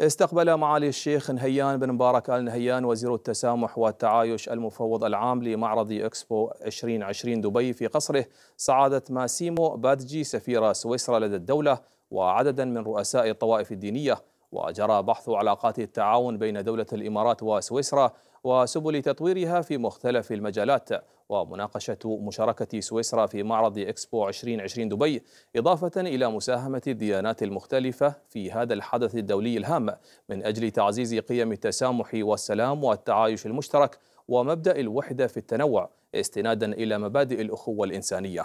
استقبل معالي الشيخ نهيان بن مبارك آل نهيان وزير التسامح والتعايش المفوض العام لمعرض إكسبو 2020 دبي في قصره سعادة ماسيمو بادجي سفير سويسرا لدى الدولة وعددا من رؤساء الطوائف الدينية وجرى بحث علاقات التعاون بين دولة الإمارات وسويسرا وسبل تطويرها في مختلف المجالات ومناقشة مشاركة سويسرا في معرض إكسبو 2020 دبي إضافة إلى مساهمة الديانات المختلفة في هذا الحدث الدولي الهام من أجل تعزيز قيم التسامح والسلام والتعايش المشترك ومبدأ الوحدة في التنوع استنادا إلى مبادئ الأخوة الإنسانية